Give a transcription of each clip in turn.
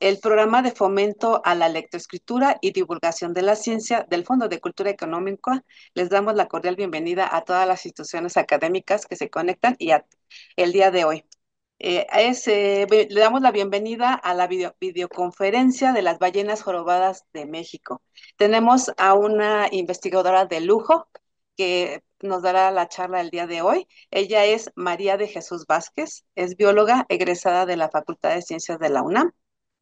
el programa de fomento a la lectoescritura y divulgación de la ciencia del Fondo de Cultura Económica. Les damos la cordial bienvenida a todas las instituciones académicas que se conectan y el día de hoy. Eh, le damos la bienvenida a la videoconferencia de las ballenas jorobadas de México. Tenemos a una investigadora de lujo que nos dará la charla el día de hoy. Ella es María de Jesús Vázquez, es bióloga egresada de la Facultad de Ciencias de la UNAM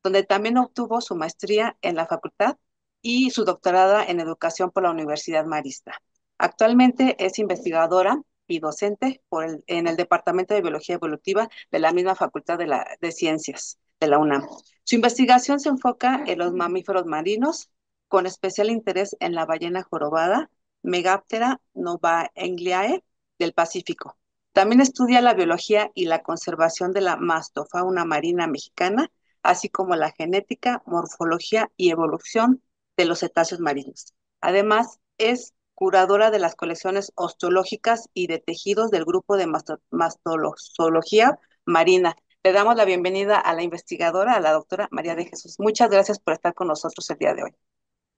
donde también obtuvo su maestría en la facultad y su doctorada en educación por la Universidad Marista. Actualmente es investigadora y docente en el Departamento de Biología Evolutiva de la misma Facultad de, de Ciencias de la UNAM. Su investigación se enfoca en los mamíferos marinos, con especial interés en la ballena jorobada, Megaptera novaengliae del Pacífico. También estudia la biología y la conservación de la mastofauna marina mexicana así como la genética, morfología y evolución de los cetáceos marinos. Además, es curadora de las colecciones osteológicas y de tejidos del grupo de mastozoología marina. Le damos la bienvenida a la investigadora, a la doctora María de Jesús. Muchas gracias por estar con nosotros el día de hoy.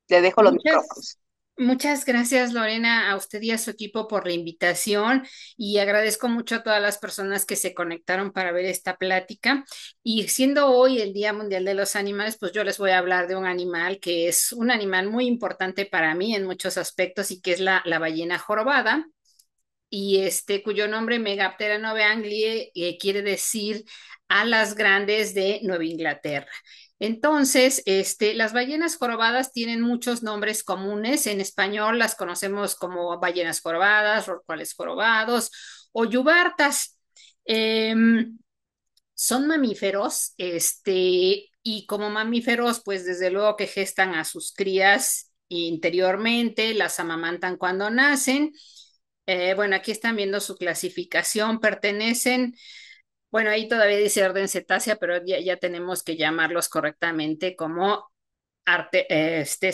Le dejo los micrófonos. Muchas gracias, Lorena, a usted y a su equipo por la invitación y agradezco mucho a todas las personas que se conectaron para ver esta plática. Y siendo hoy el Día Mundial de los Animales, pues yo les voy a hablar de un animal que es un animal muy importante para mí en muchos aspectos y que es la, la ballena jorobada y este cuyo nombre Megaptera Nove Anglie eh, quiere decir alas grandes de Nueva Inglaterra. Entonces, este, las ballenas jorobadas tienen muchos nombres comunes. En español las conocemos como ballenas jorobadas, rorcuales jorobados o yubartas. Em, son mamíferos, este, y como mamíferos, pues desde luego que gestan a sus crías interiormente, las amamantan cuando nacen. Eh, bueno, aquí están viendo su clasificación. Pertenecen bueno, ahí todavía dice orden cetácea, pero ya, tenemos que llamarlos correctamente como arte, eh, este,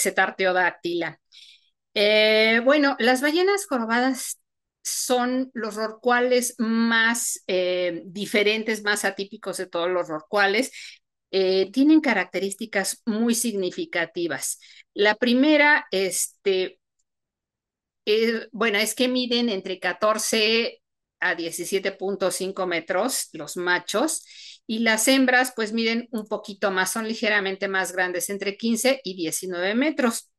eh, bueno, las ballenas jorobadas son los rorcuales más eh, diferentes, más atípicos de todos los rorcuales. tienen características muy significativas. La primera, este, bueno, es que miden entre 14 a 17.5 metros, los machos, y las hembras pues miden un poquito más, son ligeramente más grandes, entre 15 y 19 metros.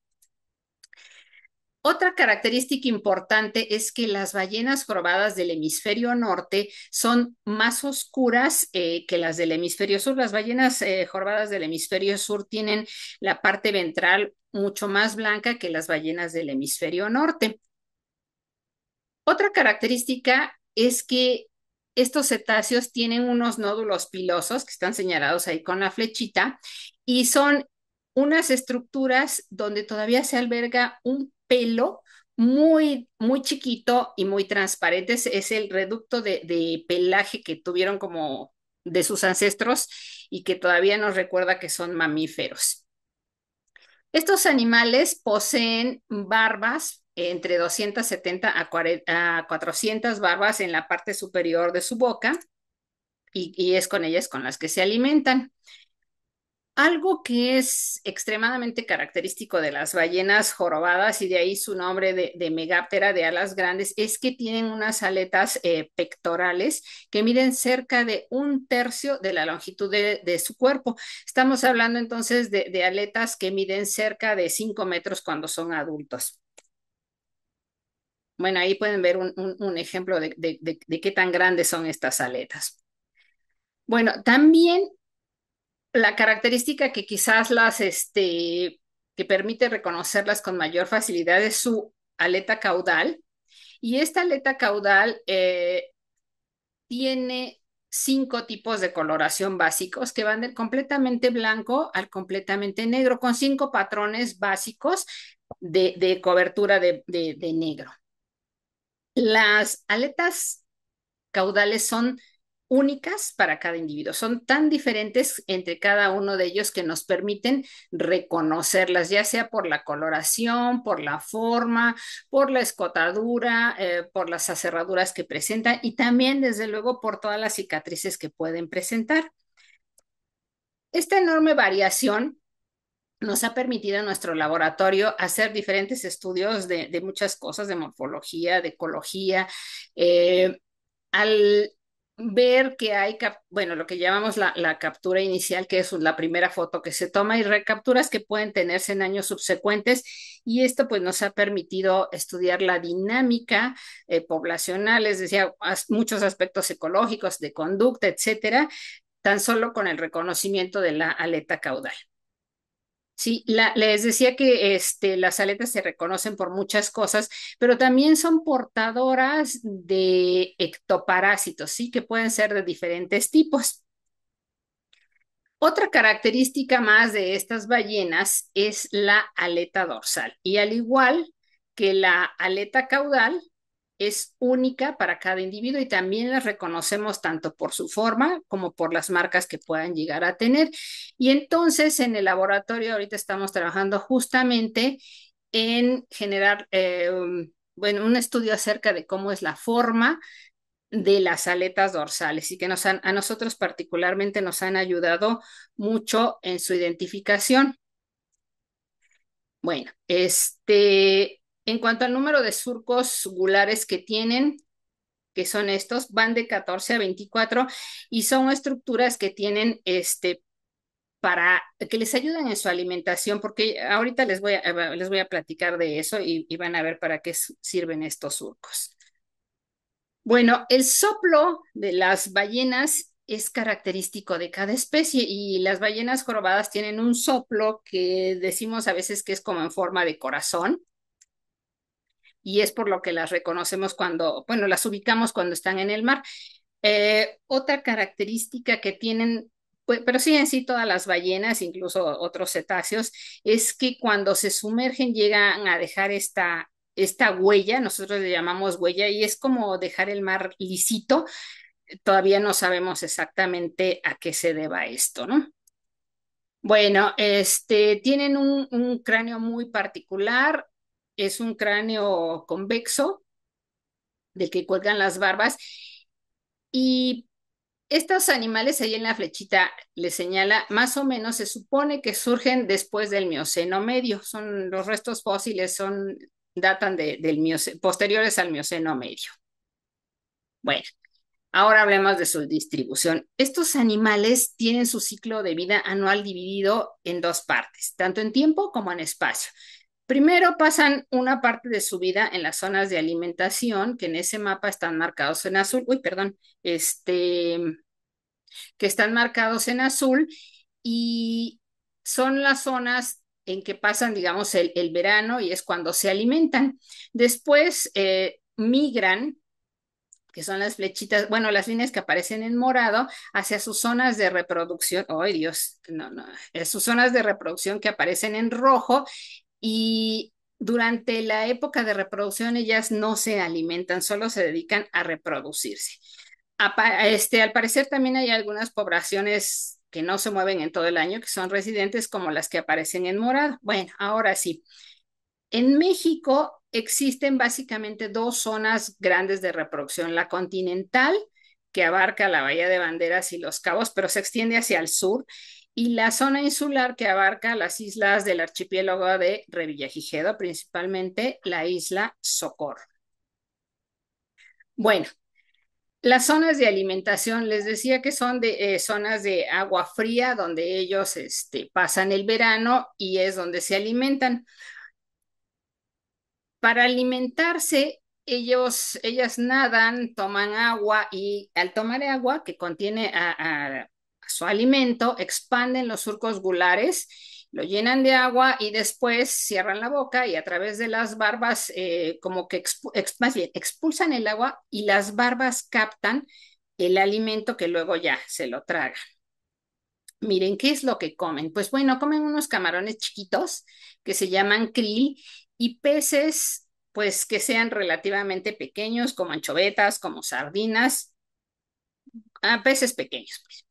Otra característica importante es que las ballenas probadas del hemisferio norte son más oscuras eh, que las del hemisferio sur. Las ballenas eh, jorbadas del hemisferio sur tienen la parte ventral mucho más blanca que las ballenas del hemisferio norte. Otra característica es que estos cetáceos tienen unos nódulos pilosos que están señalados ahí con la flechita y son unas estructuras donde todavía se alberga un pelo muy, muy chiquito y muy transparente. Es, el reducto de, de pelaje que tuvieron como de sus ancestros y que todavía nos recuerda que son mamíferos. Estos animales poseen barbas entre 270 a, 400 barbas en la parte superior de su boca y, es con ellas con las que se alimentan. Algo que es extremadamente característico de las ballenas jorobadas y de ahí su nombre de, de de alas grandes es que tienen unas aletas eh, pectorales que miden cerca de un tercio de la longitud de, su cuerpo. Estamos hablando entonces de, de, aletas que miden cerca de 5 metros cuando son adultos. Bueno, ahí pueden ver un, ejemplo de, qué tan grandes son estas aletas. Bueno, también la característica que quizás las, este, que permite reconocerlas con mayor facilidad es su aleta caudal. Y esta aleta caudal eh, tiene cinco tipos de coloración básicos que van del completamente blanco al completamente negro, con cinco patrones básicos de, cobertura de negro. Las aletas caudales son únicas para cada individuo. Son tan diferentes entre cada uno de ellos que nos permiten reconocerlas, ya sea por la coloración, por la forma, por la escotadura, eh, por las aserraduras que presenta y también, desde luego, por todas las cicatrices que pueden presentar. Esta enorme variación nos ha permitido en nuestro laboratorio hacer diferentes estudios de, muchas cosas, de morfología, de ecología. Eh, al ver que hay, bueno, lo que llamamos la, captura inicial, que es la primera foto que se toma, y recapturas que pueden tenerse en años subsecuentes, y esto pues nos ha permitido estudiar la dinámica eh, poblacional, es decir, muchos aspectos ecológicos, de conducta, etcétera, tan solo con el reconocimiento de la aleta caudal. Sí, les decía que este, las aletas se reconocen por muchas cosas, pero también son portadoras de ectoparásitos, ¿sí? que pueden ser de diferentes tipos. Otra característica más de estas ballenas es la aleta dorsal y al igual que la aleta caudal, es única para cada individuo y también las reconocemos tanto por su forma como por las marcas que puedan llegar a tener. Y entonces en el laboratorio ahorita estamos trabajando justamente en generar eh, um, bueno, un estudio acerca de cómo es la forma de las aletas dorsales y que nos han, a nosotros particularmente nos han ayudado mucho en su identificación. Bueno, este, en cuanto al número de surcos gulares que tienen, que son estos, van de 14 a 24 y son estructuras que tienen este para que les ayudan en su alimentación, porque ahorita les voy a, eh, les voy a platicar de eso y, y van a ver para qué sirven estos surcos. Bueno, el soplo de las ballenas es característico de cada especie y las ballenas jorobadas tienen un soplo que decimos a veces que es como en forma de corazón, y es por lo que las reconocemos cuando, bueno, las ubicamos cuando están en el mar. Eh, otra característica que tienen, pues, pero sí en sí todas las ballenas, incluso otros cetáceos, es que cuando se sumergen llegan a dejar esta, esta huella, nosotros le llamamos huella, y es como dejar el mar lisito. Todavía no sabemos exactamente a qué se deba esto, ¿no? Bueno, este, tienen un, un cráneo muy particular, es un cráneo convexo del que cuelgan las barbas y estos animales ahí en la flechita le señala, más o menos se supone que surgen después del Mioceno medio, son los restos fósiles son datan de, del mioceno, posteriores al Mioceno medio. Bueno, ahora hablemos de su distribución. Estos animales tienen su ciclo de vida anual dividido en dos partes, tanto en tiempo como en espacio. Primero pasan una parte de su vida en las zonas de alimentación, que en ese mapa están marcados en azul, uy, perdón, este, que están marcados en azul y son las zonas en que pasan, digamos, el, verano y es cuando se alimentan. Después eh, migran que son las flechitas, bueno, las líneas que aparecen en morado, hacia sus zonas de reproducción, ¡ay Dios! No, no, eh, sus zonas de reproducción que aparecen en rojo y durante la época de reproducción ellas no se alimentan, solo se dedican a reproducirse. este, al parecer también hay algunas poblaciones que no se mueven en todo el año, que son residentes como las que aparecen en morado. Bueno, ahora sí. En México existen básicamente dos zonas grandes de reproducción, la continental, que abarca la Bahía de Banderas y Los Cabos, pero se extiende hacia el sur, y la zona insular que abarca las islas del archipiélago de Revillagigedo, principalmente la isla Socor. Bueno, las zonas de alimentación, les decía que son de eh, zonas de agua fría donde ellos este, pasan el verano y es donde se alimentan. Para alimentarse, ellos, ellas nadan, toman agua y al tomar agua que contiene a su alimento, expanden los surcos gulares, lo llenan de agua y después cierran la boca y a través de las barbas, eh, como que expulsan el agua y las barbas captan el alimento que luego ya se lo tragan. Miren, ¿qué es lo que comen? Pues bueno, comen unos camarones chiquitos que se llaman krill y peces, pues que sean relativamente pequeños, como anchovetas, como sardinas, ah, peces pequeños. Pues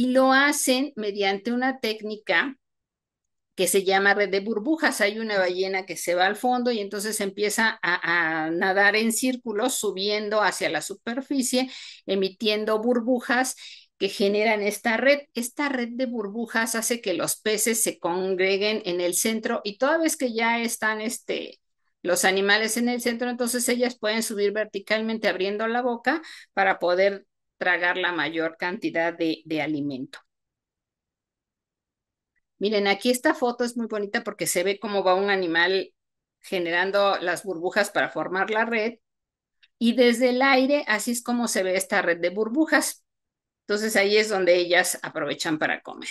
y lo hacen mediante una técnica que se llama red de burbujas. Hay una ballena que se va al fondo y entonces empieza a, nadar en círculos, subiendo hacia la superficie, emitiendo burbujas que generan esta red. Esta red de burbujas hace que los peces se congreguen en el centro y toda vez que ya están este, los animales en el centro, entonces ellas pueden subir verticalmente abriendo la boca para poder tragar la mayor cantidad de, alimento. Miren, aquí esta foto es muy bonita porque se ve cómo va un animal generando las burbujas para formar la red y desde el aire así es como se ve esta red de burbujas. Entonces ahí es donde ellas aprovechan para comer.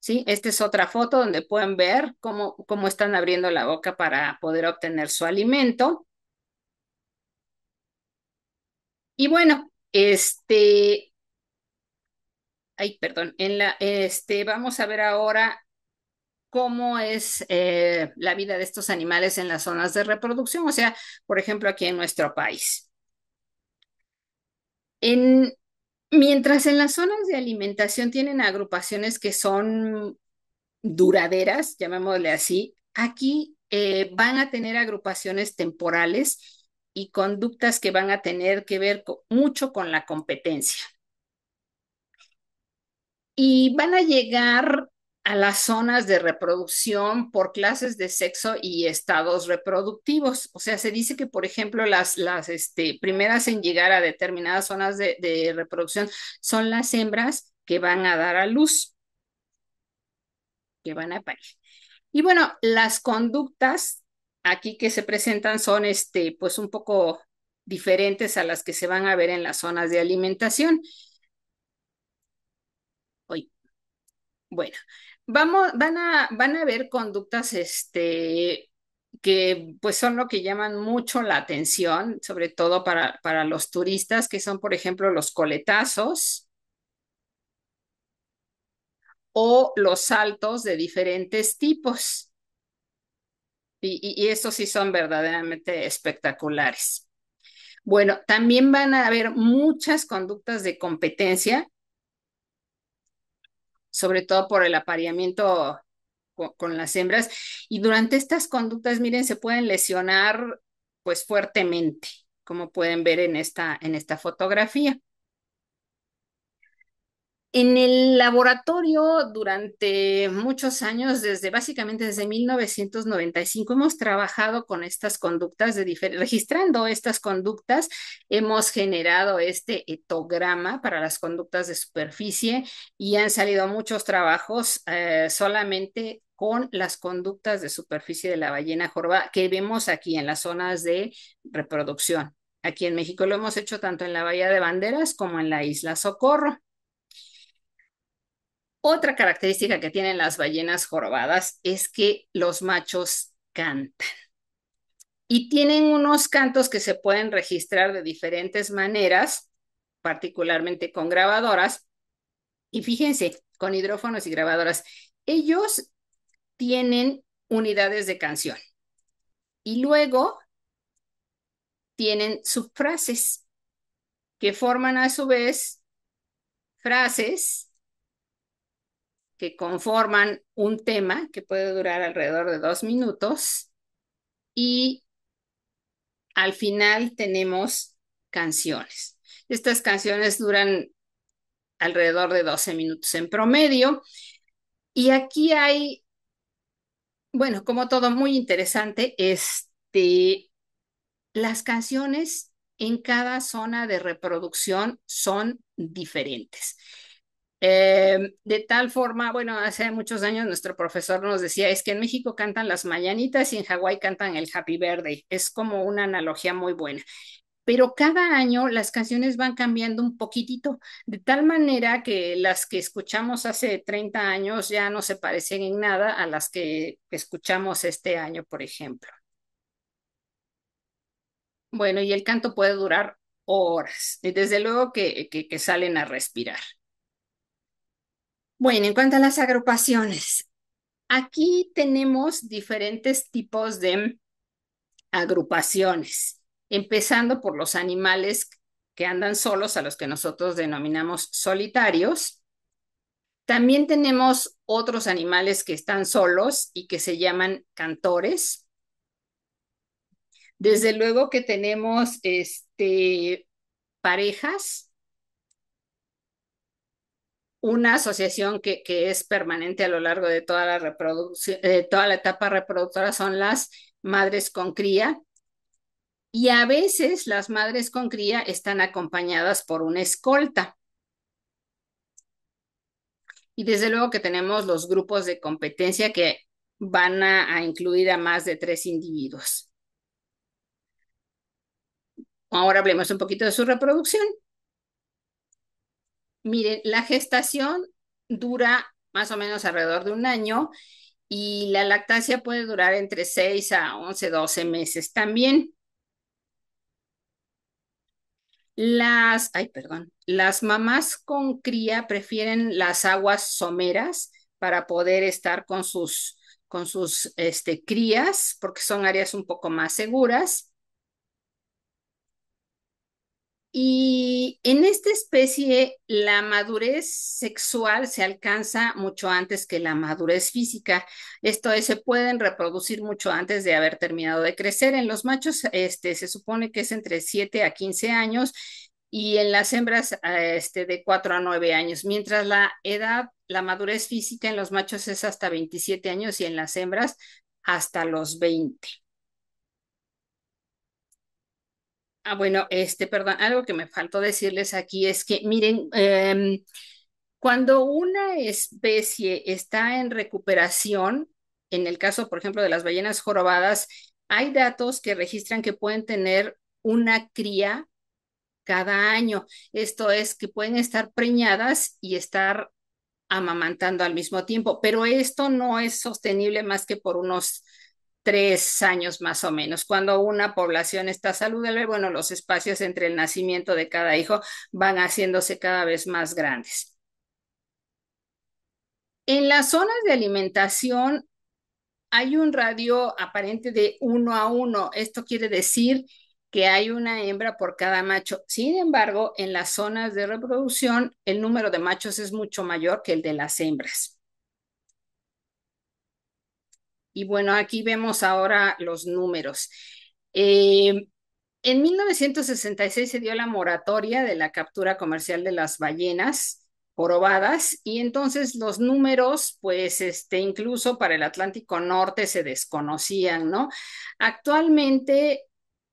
¿Sí? Esta es otra foto donde pueden ver cómo están abriendo la boca para poder obtener su alimento. Y bueno, este, ay, perdón, en la, este, vamos a ver ahora cómo es eh, la vida de estos animales en las zonas de reproducción, o sea, por ejemplo, aquí en nuestro país. En, mientras en las zonas de alimentación tienen agrupaciones que son duraderas, llamémosle así, aquí eh, van a tener agrupaciones temporales y conductas que van a tener que ver mucho con la competencia. Y van a llegar a las zonas de reproducción por clases de sexo y estados reproductivos. O sea, se dice que, por ejemplo, las, las este, primeras en llegar a determinadas zonas de, de reproducción son las hembras que van a dar a luz, que van a parir. Y bueno, las conductas aquí que se presentan son este, pues un poco diferentes a las que se van a ver en las zonas de alimentación. Bueno, vamos, van a, van a ver conductas este, que pues son lo que llaman mucho la atención, sobre todo para, para los turistas, que son, por ejemplo, los coletazos o los saltos de diferentes tipos. Y, y, estos sí son verdaderamente espectaculares. Bueno, también van a haber muchas conductas de competencia, sobre todo por el apareamiento con, con las hembras. Y durante estas conductas, miren, se pueden lesionar pues fuertemente, como pueden ver en esta, en esta fotografía. En el laboratorio durante muchos años, desde básicamente desde 1995, hemos trabajado con estas conductas, registrando estas conductas, hemos generado este etograma para las conductas de superficie y han salido muchos trabajos eh, solamente con las conductas de superficie de la ballena jorba que vemos aquí en las zonas de reproducción. Aquí en México lo hemos hecho tanto en la Bahía de Banderas como en la isla Socorro. Otra característica que tienen las ballenas jorobadas es que los machos cantan. Y tienen unos cantos que se pueden registrar de diferentes maneras, particularmente con grabadoras. Y fíjense, con hidrófonos y grabadoras, ellos tienen unidades de canción. Y luego tienen subfrases que forman a su vez frases que conforman un tema que puede durar alrededor de dos minutos y al final tenemos canciones. Estas canciones duran alrededor de 12 minutos en promedio y aquí hay, bueno, como todo muy interesante, este, las canciones en cada zona de reproducción son diferentes. Eh, de tal forma, bueno, hace muchos años nuestro profesor nos decía, es que en México cantan las mañanitas y en Hawái cantan el Happy Birthday. Es como una analogía muy buena. Pero cada año las canciones van cambiando un poquitito, de tal manera que las que escuchamos hace 30 años ya no se parecen en nada a las que escuchamos este año, por ejemplo. Bueno, y el canto puede durar horas. Desde luego que salen a respirar. Bueno, en cuanto a las agrupaciones, aquí tenemos diferentes tipos de agrupaciones, empezando por los animales que andan solos, a los que nosotros denominamos solitarios. También tenemos otros animales que están solos y que se llaman cantores. Desde luego que tenemos este, parejas, una asociación que, es permanente a lo largo de toda la, reproducción, eh, toda la etapa reproductora son las madres con cría. Y a veces las madres con cría están acompañadas por una escolta. Y desde luego que tenemos los grupos de competencia que van a incluir a más de tres individuos. Ahora hablemos un poquito de su reproducción. Miren, la gestación dura más o menos alrededor de un año y la lactancia puede durar entre 6 a 11, 12 meses también. Las, mamás con cría prefieren las aguas someras para poder estar con sus, con sus este, crías porque son áreas un poco más seguras. Y en esta especie, la madurez sexual se alcanza mucho antes que la madurez física. Esto es, se pueden reproducir mucho antes de haber terminado de crecer. En los machos, este, se supone que es entre 7 a 15 años y en las hembras eh, este, de 4 a 9 años, mientras la edad, la madurez física en los machos es hasta 27 años y en las hembras hasta los 20. Ah, bueno, este, perdón, algo que me faltó decirles aquí es que, miren, em, cuando una especie está en recuperación, en el caso, por ejemplo, de las ballenas jorobadas, hay datos que registran que pueden tener una cría cada año. Esto es que pueden estar preñadas y estar amamantando al mismo tiempo, pero esto no es sostenible más que por unos tres años más o menos. Cuando una población está saludable, bueno, los espacios entre el nacimiento de cada hijo van haciéndose cada vez más grandes. En las zonas de alimentación hay un radio aparente de uno a uno. Esto quiere decir que hay una hembra por cada macho. Sin embargo, en las zonas de reproducción, el número de machos es mucho mayor que el de las hembras. Y bueno, aquí vemos ahora los números. Eh, en 1966 se dio la moratoria de la captura comercial de las ballenas jorobadas y entonces los números, pues este, incluso para el Atlántico Norte se desconocían, ¿no? Actualmente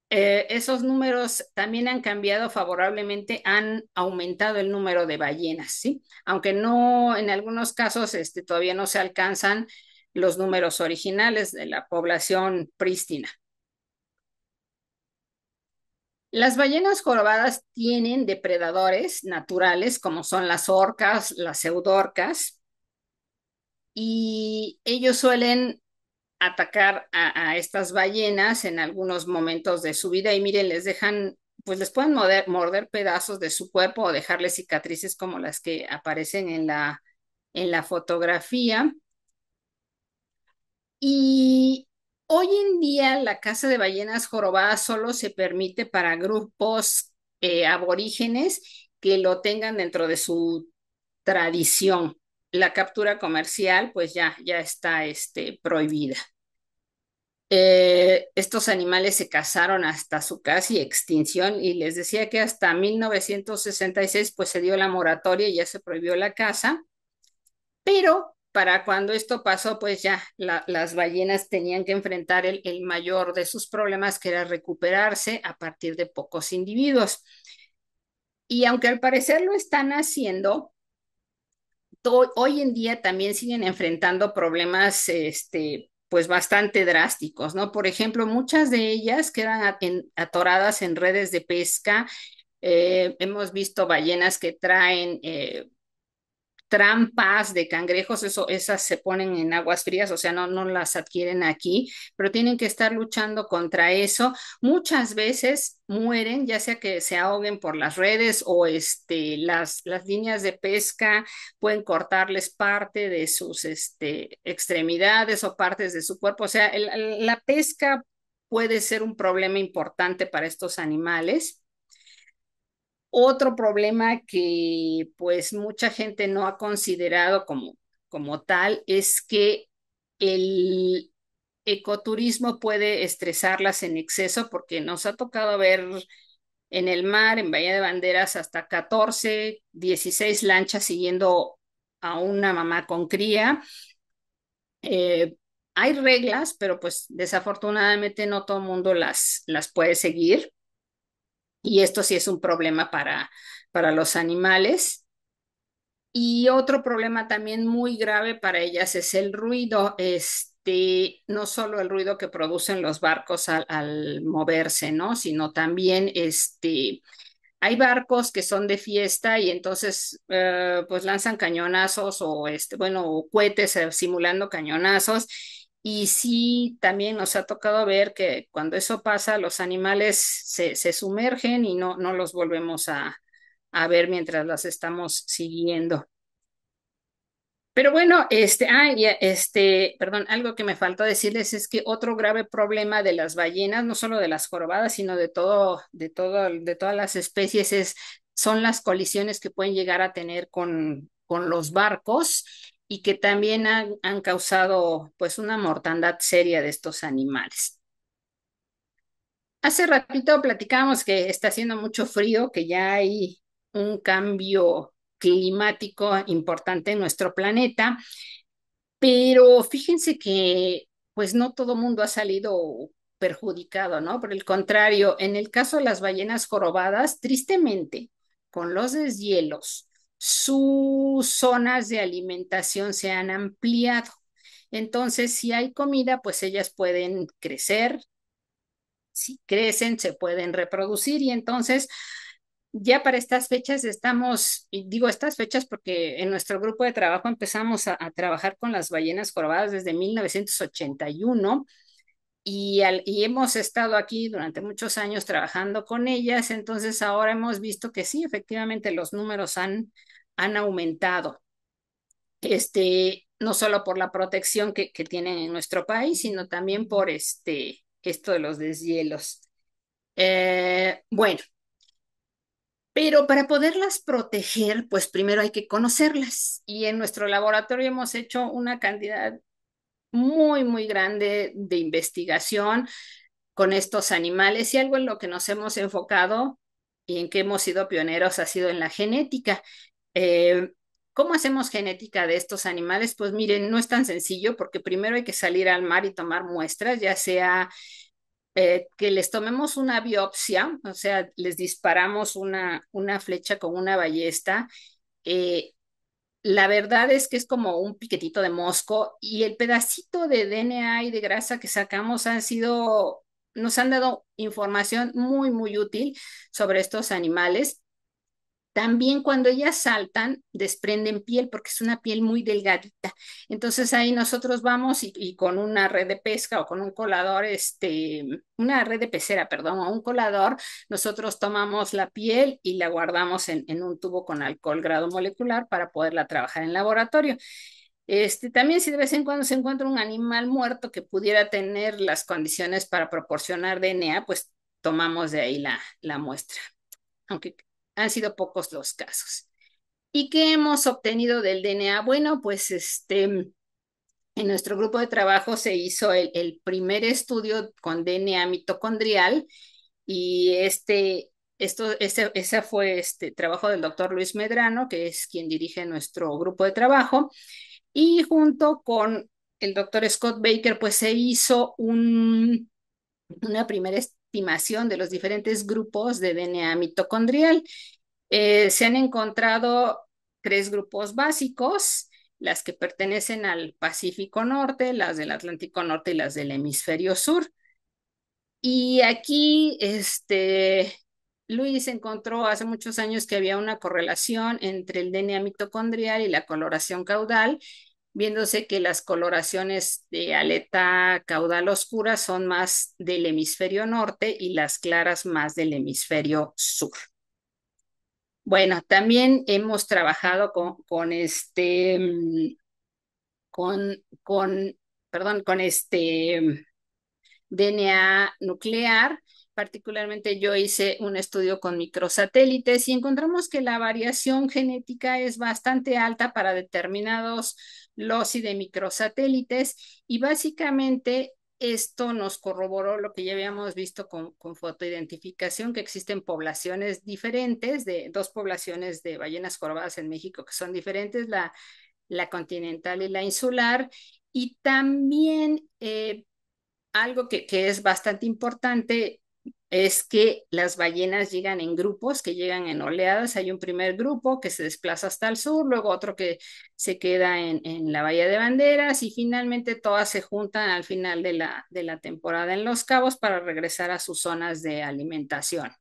eh, esos números también han cambiado favorablemente, han aumentado el número de ballenas, ¿sí? Aunque no, en algunos casos este, todavía no se alcanzan los números originales de la población prístina. Las ballenas jorobadas tienen depredadores naturales como son las orcas, las eudorcas, y ellos suelen atacar a, estas ballenas en algunos momentos de su vida y miren, les dejan, pues les pueden morder, morder pedazos de su cuerpo o dejarles cicatrices como las que aparecen en la, en la fotografía. Y hoy en día la caza de ballenas jorobadas solo se permite para grupos eh, aborígenes que lo tengan dentro de su tradición. La captura comercial, pues ya, ya está este, prohibida. Eh, estos animales se cazaron hasta su casi extinción y les decía que hasta 1966 pues se dio la moratoria y ya se prohibió la caza, pero para cuando esto pasó, pues ya las ballenas tenían que enfrentar el, mayor de sus problemas, que era recuperarse a partir de pocos individuos. Y aunque al parecer lo están haciendo, hoy en día también siguen enfrentando problemas este, pues bastante drásticos, ¿no? Por ejemplo, muchas de ellas quedan atoradas en redes de pesca. Eh, hemos visto ballenas que traen... Eh, trampas de cangrejos, eso, esas se ponen en aguas frías, o sea, no, no las adquieren aquí, pero tienen que estar luchando contra eso. Muchas veces mueren, ya sea que se ahoguen por las redes o este, las, líneas de pesca pueden cortarles parte de sus este, extremidades o partes de su cuerpo. O sea, la pesca puede ser un problema importante para estos animales. Otro problema que pues mucha gente no ha considerado como, como tal es que el ecoturismo puede estresarlas en exceso porque nos ha tocado ver en el mar, en Bahía de Banderas, hasta 14, 16 lanchas siguiendo a una mamá con cría. Eh, hay reglas, pero pues desafortunadamente no todo el mundo las, las puede seguir. Y esto sí es un problema para, para los animales. Y otro problema también muy grave para ellas es el ruido, este, no solo el ruido que producen los barcos al, moverse, ¿no? Sino también este, hay barcos que son de fiesta y entonces eh, pues lanzan cañonazos o este, bueno, cohetes eh, simulando cañonazos y sí, también nos ha tocado ver que cuando eso pasa, los animales se, se sumergen y no, no los volvemos a, a ver mientras las estamos siguiendo. Pero bueno, este, ah, este, perdón, algo que me faltó decirles es que otro grave problema de las ballenas, no solo de las jorobadas, sino de todo, de todo, de todas las especies, es, son las colisiones que pueden llegar a tener con, con los barcos y que también han, causado pues una mortandad seria de estos animales. Hace ratito platicábamos que está haciendo mucho frío, que ya hay un cambio climático importante en nuestro planeta, pero fíjense que pues no todo mundo ha salido perjudicado, ¿no? Por el contrario, en el caso de las ballenas jorobadas, tristemente, con los deshielos sus zonas de alimentación se han ampliado. Entonces, si hay comida, pues ellas pueden crecer. Si crecen, se pueden reproducir y entonces ya para estas fechas estamos, y digo estas fechas porque en nuestro grupo de trabajo empezamos a, trabajar con las ballenas jorobadas desde 1981 y, hemos estado aquí durante muchos años trabajando con ellas, entonces ahora hemos visto que sí, efectivamente los números han, han aumentado, este, no solo por la protección que, tienen en nuestro país, sino también por este, esto de los deshielos. Eh, bueno, pero para poderlas proteger, pues primero hay que conocerlas. Y en nuestro laboratorio hemos hecho una cantidad muy, muy grande de investigación con estos animales y algo en lo que nos hemos enfocado y en que hemos sido pioneros ha sido en la genética. Eh, ¿Cómo hacemos genética de estos animales? Pues miren, no es tan sencillo porque primero hay que salir al mar y tomar muestras, ya sea eh, que les tomemos una biopsia, o sea, les disparamos una, una flecha con una ballesta eh, la verdad es que es como un piquetito de mosco y el pedacito de DNA y de grasa que sacamos han sido, nos han dado información muy, muy útil sobre estos animales también cuando ellas saltan, desprenden piel porque es una piel muy delgadita. Entonces ahí nosotros vamos y, con una red de pesca o con un colador, este, una red de pecera, perdón, o un colador, nosotros tomamos la piel y la guardamos en, un tubo con alcohol grado molecular para poderla trabajar en laboratorio. Este, también si de vez en cuando se encuentra un animal muerto que pudiera tener las condiciones para proporcionar DNA, pues tomamos de ahí la, la muestra. Aunque han sido pocos los casos. ¿Y qué hemos obtenido del DNA? Bueno, pues este, en nuestro grupo de trabajo se hizo el, primer estudio con DNA mitocondrial y este, esto, ese, fue este trabajo del doctor Luis Medrano, que es quien dirige nuestro grupo de trabajo, y junto con el doctor Scott Baker, pues se hizo un, una primera de los diferentes grupos de DNA mitocondrial. Eh, se han encontrado tres grupos básicos, las que pertenecen al Pacífico Norte, las del Atlántico Norte y las del Hemisferio Sur. Y aquí, este, Luis encontró hace muchos años que había una correlación entre el DNA mitocondrial y la coloración caudal viéndose que las coloraciones de aleta caudal oscura son más del hemisferio norte y las claras más del hemisferio sur. Bueno, también hemos trabajado con, con este, mm, con, con, perdón, con este mm, DNA nuclear. Particularmente yo hice un estudio con microsatélites y encontramos que la variación genética es bastante alta para determinados y de microsatélites y básicamente esto nos corroboró lo que ya habíamos visto con, fotoidentificación, que existen poblaciones diferentes, de dos poblaciones de ballenas jorobadas en México que son diferentes, la, la continental y la insular. Y también eh, algo que, que, es bastante importante es que las ballenas llegan en grupos, que llegan en oleadas. Hay un primer grupo que se desplaza hasta el sur, luego otro que se queda en, la Bahía de Banderas y finalmente todas se juntan al final de la, de la temporada en Los Cabos para regresar a sus zonas de alimentación.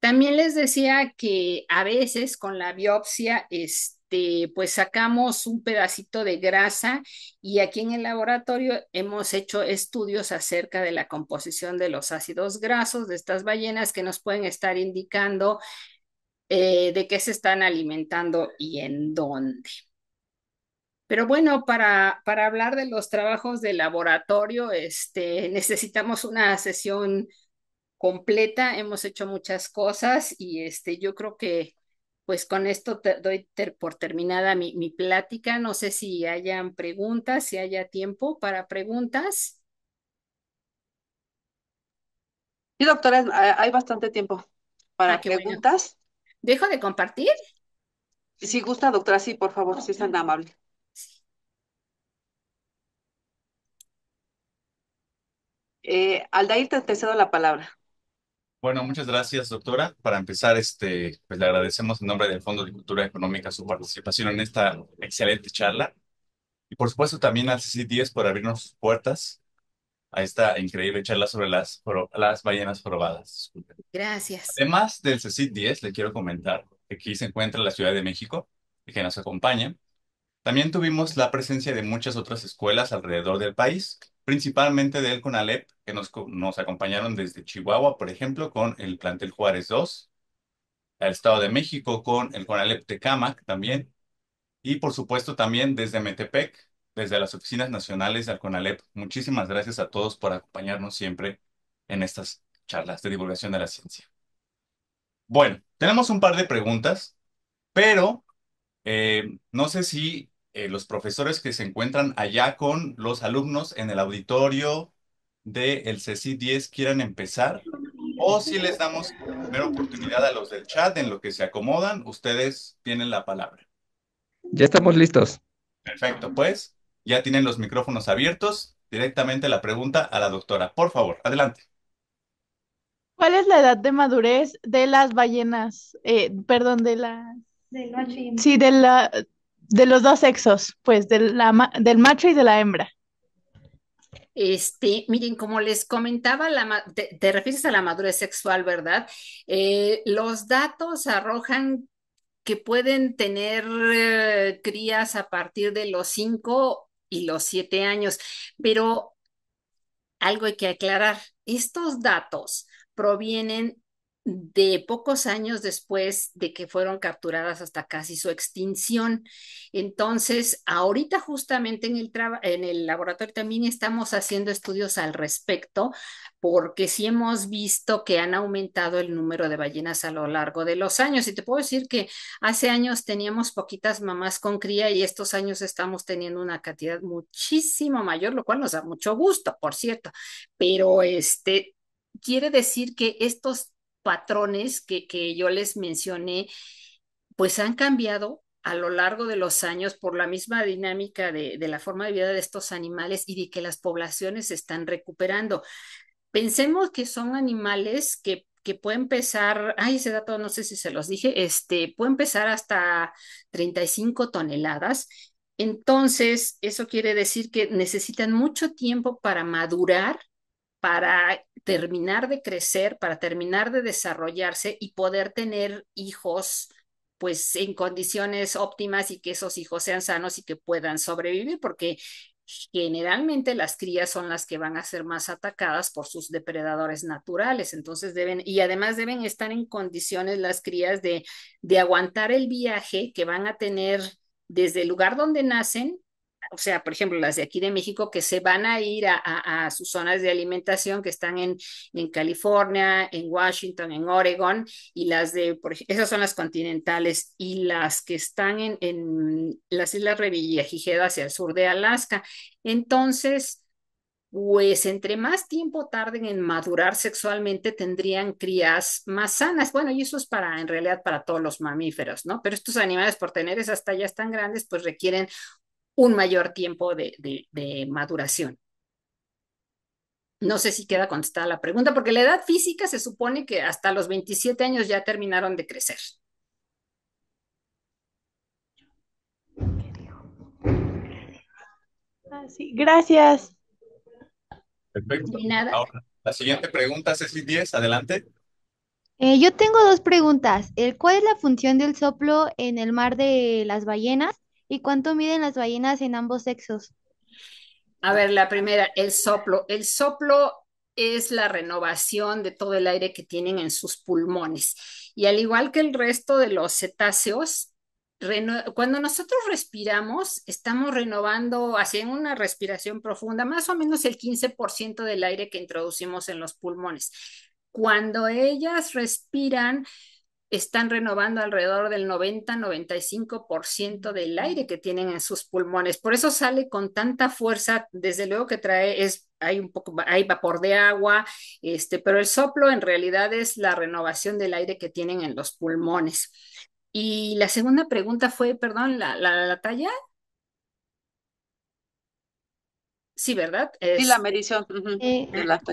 También les decía que a veces con la biopsia, este, este, pues sacamos un pedacito de grasa y aquí en el laboratorio hemos hecho estudios acerca de la composición de los ácidos grasos de estas ballenas que nos pueden estar indicando eh, de qué se están alimentando y en dónde. Pero bueno, para, para hablar de los trabajos de laboratorio, este, necesitamos una sesión completa. Hemos hecho muchas cosas y este, yo creo que pues con esto te doy por terminada mi, plática. No sé si hayan preguntas, si haya tiempo para preguntas. Sí, doctora, hay bastante tiempo para ah, preguntas. ¿Dejo de compartir? Si gusta, doctora, sí, por favor, si es tan amable. Eh, Aldair, te cedo la palabra. Bueno, muchas gracias, doctora. Para empezar, este, pues le agradecemos en nombre del Fondo de Cultura Económica su participación en esta excelente charla. Y por supuesto también al CC10 por abrirnos sus puertas a esta increíble charla sobre las, las ballenas probadas. Gracias. Además del CC10, le quiero comentar que aquí se encuentra la Ciudad de México y que nos acompaña. También tuvimos la presencia de muchas otras escuelas alrededor del país principalmente del CONALEP, que nos, acompañaron desde Chihuahua, por ejemplo, con el plantel Juárez 2, al Estado de México con el CONALEP Tecamac también, y por supuesto también desde Metepec, desde las oficinas nacionales del CONALEP. Muchísimas gracias a todos por acompañarnos siempre en estas charlas de divulgación de la ciencia. Bueno, tenemos un par de preguntas, pero eh, no sé si eh, los profesores que se encuentran allá con los alumnos en el auditorio del de 10 quieran empezar o si les damos primera oportunidad a los del chat en lo que se acomodan, ustedes tienen la palabra. Ya estamos listos. Perfecto, pues ya tienen los micrófonos abiertos. Directamente la pregunta a la doctora. Por favor, adelante. ¿Cuál es la edad de madurez de las ballenas? Eh, perdón, de las... Sí, de la de los dos sexos, pues del macho y de la hembra. Este, miren, como les comentaba, la, te, refieres a la madurez sexual, ¿verdad? Eh, los datos arrojan que pueden tener eh, crías a partir de los 5 y los 7 años, pero algo hay que aclarar, estos datos provienen de pocos años después de que fueron capturadas hasta casi su extinción. Entonces, ahorita justamente en el, en el laboratorio también estamos haciendo estudios al respecto porque sí hemos visto que han aumentado el número de ballenas a lo largo de los años. Y te puedo decir que hace años teníamos poquitas mamás con cría y estos años estamos teniendo una cantidad muchísimo mayor, lo cual nos da mucho gusto, por cierto. Pero este quiere decir que estos patrones que, yo les mencioné, pues han cambiado a lo largo de los años por la misma dinámica de, la forma de vida de estos animales y de que las poblaciones se están recuperando. Pensemos que son animales que, pueden pesar, ay, ese dato no sé si se los dije, este, pueden pesar hasta 35 toneladas. Entonces, eso quiere decir que necesitan mucho tiempo para madurar, para terminar de crecer, para terminar de desarrollarse y poder tener hijos pues en condiciones óptimas y que esos hijos sean sanos y que puedan sobrevivir, porque generalmente las crías son las que van a ser más atacadas por sus depredadores naturales. Entonces deben, y además deben estar en condiciones las crías de, de aguantar el viaje que van a tener desde el lugar donde nacen o sea, por ejemplo, las de aquí de México que se van a ir a, sus zonas de alimentación que están en, California, en Washington, en Oregon, y las de, esas son las continentales, y las que están en, en las Islas Revillagigedo hacia el sur de Alaska. Entonces, pues entre más tiempo tarden en madurar sexualmente, tendrían crías más sanas. Bueno, y eso es para, en realidad, para todos los mamíferos, ¿no? Pero estos animales, por tener esas tallas tan grandes, pues requieren un mayor tiempo de, maduración. No sé si queda contestada la pregunta, porque la edad física se supone que hasta los 27 años ya terminaron de crecer. Ah, gracias. Perfecto. Ahora, la siguiente pregunta, Cecil 10, adelante. Eh, yo tengo dos preguntas. Eh, ¿Cuál es la función del soplo en el mar de las ballenas? ¿Y cuánto miden las ballenas en ambos sexos? A ver, la primera, el soplo. El soplo es la renovación de todo el aire que tienen en sus pulmones. Y al igual que el resto de los cetáceos, cuando nosotros respiramos, estamos renovando, haciendo una respiración profunda, más o menos el 15% del aire que introducimos en los pulmones. Cuando ellas respiran, están renovando alrededor del 90-95% del aire que tienen en sus pulmones. Por eso sale con tanta fuerza, desde luego que trae, es, hay un poco, hay vapor de agua, este, pero el soplo en realidad es la renovación del aire que tienen en los pulmones. Y la segunda pregunta fue, perdón, la, talla. Sí, ¿verdad? sí, la este, medición. Eh,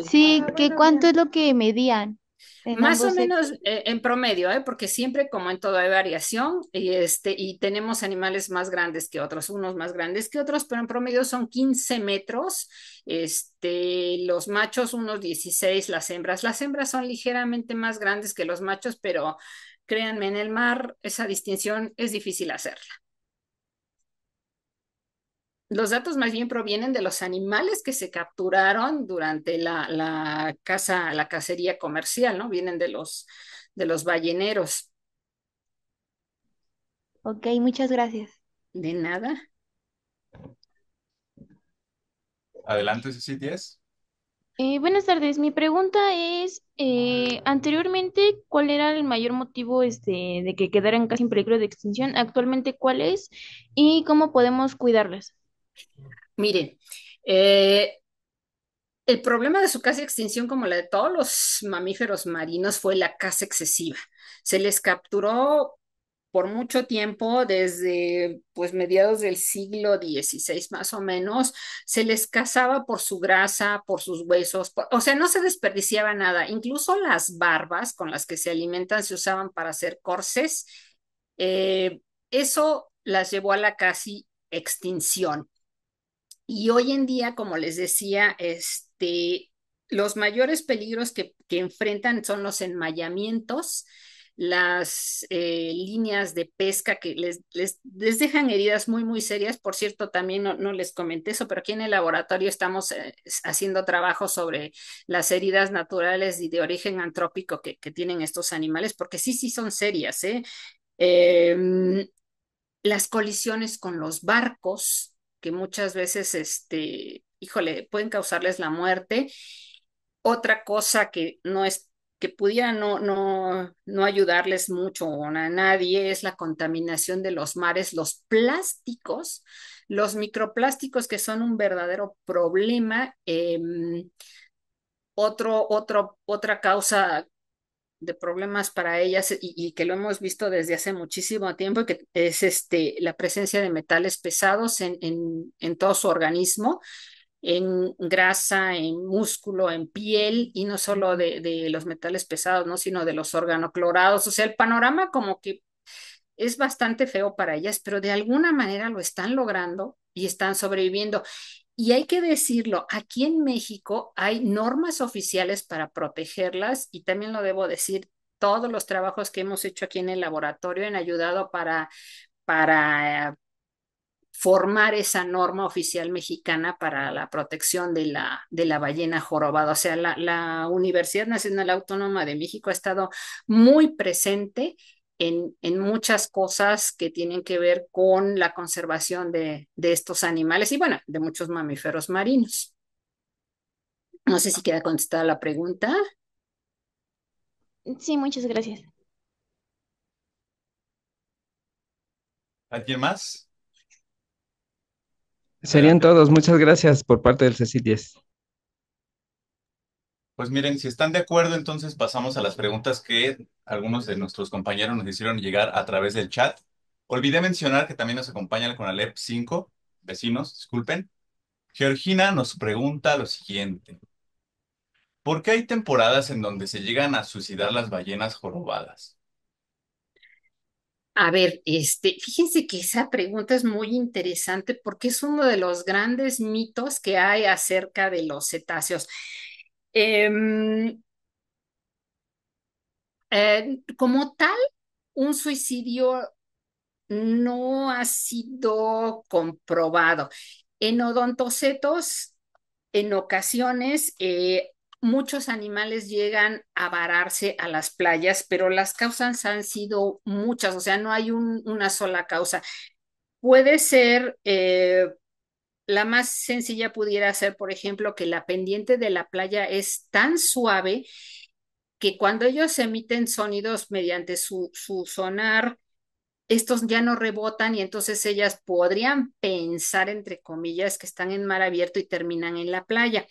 sí, ¿qué cuánto es lo que medían? Más o menos eh, en promedio, ¿eh? porque siempre como en todo hay variación y, este, y tenemos animales más grandes que otros, unos más grandes que otros, pero en promedio son 15 metros, este, los machos unos 16, las hembras. Las hembras son ligeramente más grandes que los machos, pero créanme, en el mar esa distinción es difícil hacerla los datos más bien provienen de los animales que se capturaron durante la, la, caza, la cacería comercial, ¿no? Vienen de los, de los balleneros. Ok, muchas gracias. De nada. Adelante, Cecilia. Eh, buenas tardes. Mi pregunta es, eh, anteriormente, ¿cuál era el mayor motivo este, de que quedaran casi en peligro de extinción? Actualmente, ¿cuál es? ¿Y cómo podemos cuidarlas? Miren, eh, el problema de su casi extinción, como la de todos los mamíferos marinos, fue la caza excesiva. Se les capturó por mucho tiempo, desde pues mediados del siglo XVI más o menos, se les cazaba por su grasa, por sus huesos, o sea, no se desperdiciaba nada. Incluso las barbas con las que se alimentan se usaban para hacer corces. Eh, eso las llevó a la casi extinción. Y hoy en día, como les decía, este, los mayores peligros que, que enfrentan son los enmayamientos, las eh, líneas de pesca que les, les, dejan heridas muy, muy serias. Por cierto, también no, les comenté eso, pero aquí en el laboratorio estamos eh, haciendo trabajo sobre las heridas naturales y de origen antrópico que, que tienen estos animales, porque sí, sí son serias. ¿eh? Em, las colisiones con los barcos, que muchas veces, este, híjole, pueden causarles la muerte. Otra cosa que no es que pudiera no, no, no ayudarles mucho a nadie es la contaminación de los mares, los plásticos, los microplásticos que son un verdadero problema. Em, otro, otro, otra causa de problemas para ellas y, y, que lo hemos visto desde hace muchísimo tiempo, que es este, la presencia de metales pesados en, en, en todo su organismo, en grasa, en músculo, en piel, y no solo de, de, los metales pesados, ¿no? sino de los organoclorados. O sea, el panorama como que es bastante feo para ellas, pero de alguna manera lo están logrando y están sobreviviendo. Y hay que decirlo, aquí en México hay normas oficiales para protegerlas y también lo debo decir, todos los trabajos que hemos hecho aquí en el laboratorio han ayudado para, para formar esa norma oficial mexicana para la protección de la, de la ballena jorobada. O sea, la, la Universidad Nacional Autónoma de México ha estado muy presente en, muchas cosas que tienen que ver con la conservación de, estos animales y bueno, de muchos mamíferos marinos. No sé si queda contestada la pregunta. Sí, muchas gracias. ¿Alguien más? Serían todos. Muchas gracias por parte del CECI pues miren, si están de acuerdo, entonces pasamos a las preguntas que algunos de nuestros compañeros nos hicieron llegar a través del chat. Olvidé mencionar que también nos acompaña con alep 5, vecinos, disculpen. Georgina nos pregunta lo siguiente. ¿Por qué hay temporadas en donde se llegan a suicidar las ballenas jorobadas? A ver, este, fíjense que esa pregunta es muy interesante porque es uno de los grandes mitos que hay acerca de los cetáceos. Em, eh, como tal, un suicidio no ha sido comprobado. En odontocetos, en ocasiones, eh, muchos animales llegan a vararse a las playas, pero las causas han sido muchas, o sea, no hay una sola causa. Puede ser eh, la más sencilla pudiera ser, por ejemplo, que la pendiente de la playa es tan suave que cuando ellos emiten sonidos mediante su, su sonar, estos ya no rebotan y entonces ellas podrían pensar, entre comillas, que están en mar abierto y terminan en la playa.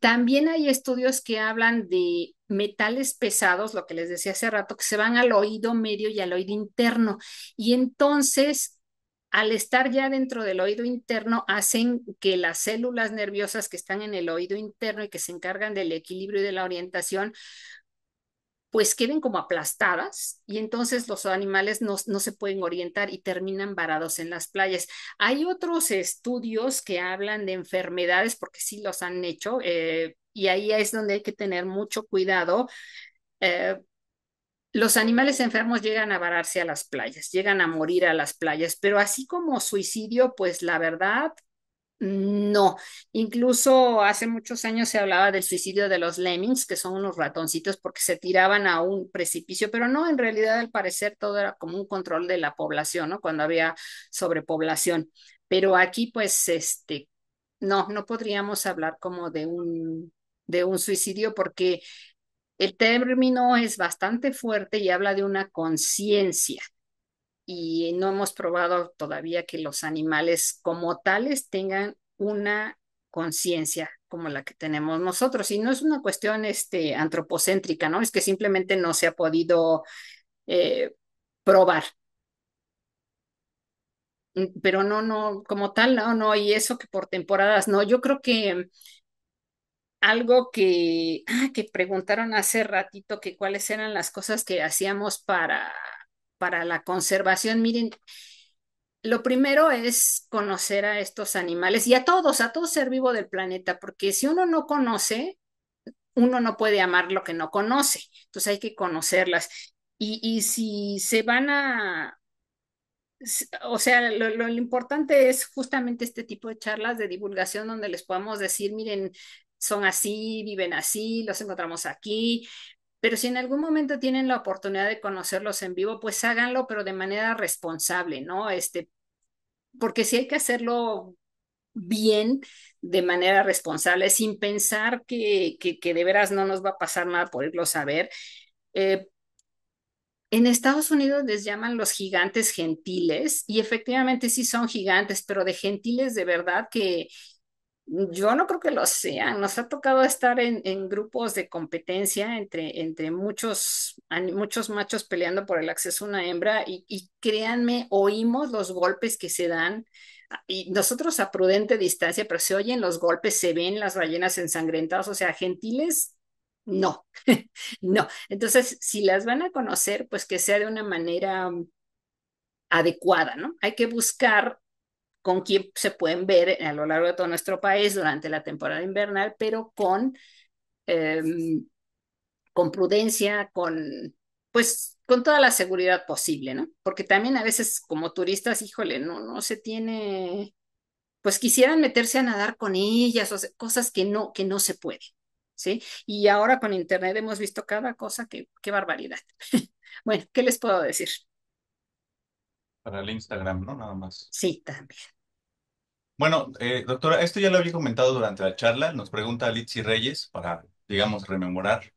También hay estudios que hablan de metales pesados, lo que les decía hace rato, que se van al oído medio y al oído interno. Y entonces al estar ya dentro del oído interno, hacen que las células nerviosas que están en el oído interno y que se encargan del equilibrio y de la orientación, pues queden como aplastadas y entonces los animales no, se pueden orientar y terminan varados en las playas. Hay otros estudios que hablan de enfermedades, porque sí los han hecho, eh, y ahí es donde hay que tener mucho cuidado. Eh, los animales enfermos llegan a vararse a las playas, llegan a morir a las playas, pero así como suicidio, pues la verdad, no. Incluso hace muchos años se hablaba del suicidio de los lemmings, que son unos ratoncitos porque se tiraban a un precipicio, pero no, en realidad al parecer todo era como un control de la población, ¿no? Cuando había sobrepoblación. Pero aquí, pues, este, no, no podríamos hablar como de un, de un suicidio porque el término es bastante fuerte y habla de una conciencia y no hemos probado todavía que los animales como tales tengan una conciencia como la que tenemos nosotros. Y no es una cuestión este, antropocéntrica, ¿no? Es que simplemente no se ha podido eh, probar. Mm, pero no, no, como tal, no, no, y eso que por temporadas, no, yo creo que algo que, ah, que preguntaron hace ratito que cuáles eran las cosas que hacíamos para, para la conservación. Miren, lo primero es conocer a estos animales y a todos, a todo ser vivo del planeta, porque si uno no conoce, uno no puede amar lo que no conoce. Entonces hay que conocerlas. Y, y si se van a, o sea, lo, importante es justamente este tipo de charlas de divulgación donde les podamos decir, miren, son así, viven así, los encontramos aquí. Pero si en algún momento tienen la oportunidad de conocerlos en vivo, pues háganlo, pero de manera responsable, ¿no? Este, porque si hay que hacerlo bien, de manera responsable, sin pensar que, que, de veras no nos va a pasar nada por irlos a ver. Eh, en Estados Unidos les llaman los gigantes gentiles y efectivamente sí son gigantes, pero de gentiles de verdad que, yo no creo que lo sean. Nos ha tocado estar en, en grupos de competencia entre, entre muchos, muchos machos peleando por el acceso a una hembra y, y créanme, oímos los golpes que se dan ah, y nosotros a prudente distancia, pero se oyen los golpes, se ven las ballenas ensangrentadas, o sea, gentiles, no, no. Entonces, si las van a conocer, pues que sea de una manera mm, adecuada, ¿no? Hay que buscar con quien se pueden ver a lo largo de todo nuestro país durante la temporada invernal, pero con, em, con prudencia, con, pues, con toda la seguridad posible, ¿no? Porque también a veces como turistas, híjole, no, no se tiene, pues quisieran meterse a nadar con ellas, o cosas que no, que no se puede, ¿sí? Y ahora con Internet hemos visto cada cosa, qué barbaridad. bueno, ¿qué les puedo decir? Para el Instagram, ¿no? Nada más. Sí, también. Bueno, eh, doctora, esto ya lo había comentado durante la charla. Nos pregunta Litsi Reyes para, digamos, rememorar.